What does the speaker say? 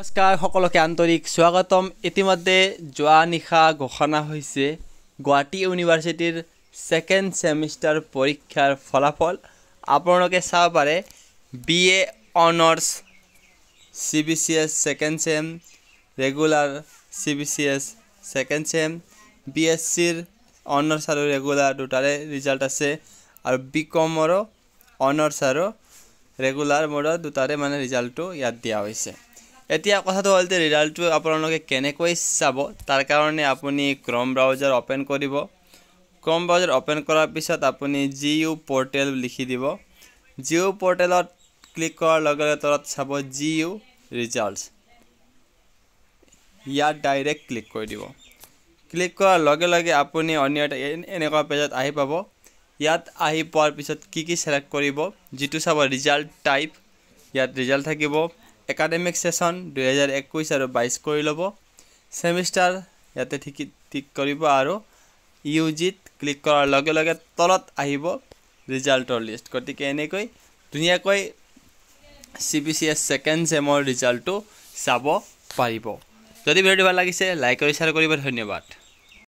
নমস্কাৰ সকলোকে আন্তৰিক স্বাগতম ইতিমধ্যে যোৱা নিশা ঘোষণা হৈছে গুৱাহাটী ইউনিভাৰ্চিটিৰ ছেকেণ্ড ছেমিষ্টাৰ পৰীক্ষাৰ ফলাফল আপোনালোকে চাব পাৰে B A honours C B C S second sem regular C B C S second sem B S চিৰ অনাৰ্ছ আৰু ৰেগুলাৰ দুটাৰে ৰিজাল্ট আছে আৰু বি কমৰো অনাৰ্ছ আৰু ৰেগুলাৰ মোৰ দুটাৰে মানে ৰিজাল্টটো ইয়াত দিয়া হৈছে এতিয়া কথাটো হ'ল যে ৰিজাল্টটো আপোনালোকে কেনেকৈ চাব তাৰ কাৰণে আপুনি ক্ৰম ব্ৰাউজাৰ অ'পেন কৰিব ক্ৰম ব্ৰাউজাৰ অ'পেন কৰাৰ পিছত আপুনি জি ইউ পৰ্টেল লিখি দিব জি ইউ পৰ্টেলত ক্লিক কৰাৰ লগে লগে তলত চাব জি ইউ ৰিজাল্টছ ইয়াত ডাইৰেক্ট ক্লিক কৰি দিব ক্লিক কৰাৰ লগে লগে আপুনি অন্য এটা এনেকুৱা পেজত আহি পাব ইয়াত আহি পোৱাৰ পিছত কি কি চিলেক্ট কৰিব যিটো চাব ৰিজাল্ট টাইপ ইয়াত ৰিজাল্ট থাকিব একাডেমিক ছেশ্যন দুহেজাৰ একৈছ আৰু বাইছ কৰি ল'ব ছেমিষ্টাৰ ইয়াতে ঠিক ঠিক কৰিব আৰু ইউ জিত ক্লিক কৰাৰ লগে লগে তলত আহিব ৰিজাল্টৰ লিষ্ট গতিকে এনেকৈ ধুনীয়াকৈ C B C S second ছেমৰ ৰিজাল্টটো চাব পাৰিব যদি ভিডিঅ'টো ভাল লাগিছে লাইক আৰু শ্বেয়াৰ কৰিব ধন্যবাদ